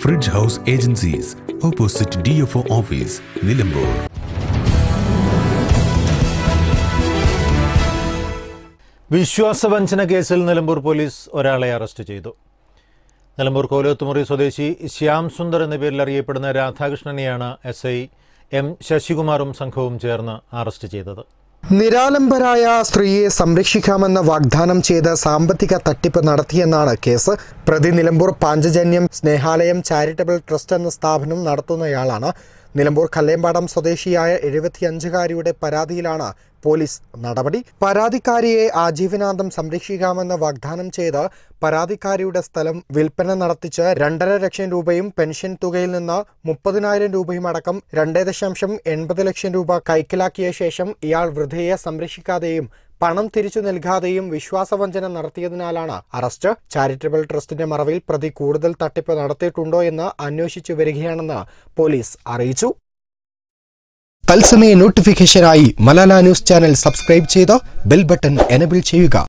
fridge house agencies opposite D F O office Nilambur വിശ്വാസവഞ്ചന കേസിൽ Nilambur police ഒരാളെ അറസ്റ്റ് ചെയ്തു നിലമ്പൂർ കോലത്തുമുറി സ്വദേശി ശ്യാം സുന്ദർ എന്ന പേരിൽ അറിയപ്പെടുന്ന രാധാകൃഷ്ണനെയാണ് എസ് ഐ എം ശശികുമാറും സംഘവും ചേർന്ന് അറസ്റ്റ് ചെയ്തത് നിരാലംബരായ സ്ത്രീയെ സംരക്ഷിക്കാമെന്ന് വാഗ്ദാനം ചെയ്ത് സാമ്പത്തിക തട്ടിപ്പ് നടത്തിയെന്നാണ് കേസ് പ്രതി നിലമ്പൂർ പാഞ്ചജന്യം സ്നേഹാലയം ചാരിറ്റബിൾ ട്രസ്റ്റ് എന്ന സ്ഥാപനം നടത്തുന്നയാളാണ് നിലമ്പൂർ കല്ലേമ്പാടം സ്വദേശിയായ എഴുപത്തിയഞ്ചുകാരിയുടെ പരാതിയിലാണ് പോലീസ് നടപടി പരാതിക്കാരിയെ ആജീവനാന്തം സംരക്ഷിക്കാമെന്ന് വാഗ്ദാനം ചെയ്ത് പരാതിക്കാരിയുടെ സ്ഥലം വിൽപ്പന നടത്തിച്ച് രണ്ടര ലക്ഷം രൂപയും പെൻഷൻ തുകയിൽ നിന്ന് മുപ്പതിനായിരം രൂപയും അടക്കം രണ്ടേ ദശാംശം എൺപത് ലക്ഷം രൂപ കൈക്കലാക്കിയ ശേഷം ഇയാൾ വൃദ്ധയെ സംരക്ഷിക്കാതെയും പണം തിരിച്ചു നൽകാതെയും വിശ്വാസവഞ്ചന നടത്തിയതിനാലാണ് അറസ്റ്റ് ചാരിറ്റബിൾ ട്രസ്റ്റിന്റെ മറവിൽ പ്രതി കൂടുതൽ തട്ടിപ്പ് നടത്തിയിട്ടുണ്ടോ എന്ന് അന്വേഷിച്ചു വരികയാണെന്ന് പോലീസ് അറിയിച്ചു തത്സമയ നോട്ടിഫിക്കേഷനായി മലാല ന്യൂസ് ചാനൽ സബ്സ്ക്രൈബ് ചെയ്ത് ബെൽ ബട്ടൺ എനബിൾ ചെയ്യുക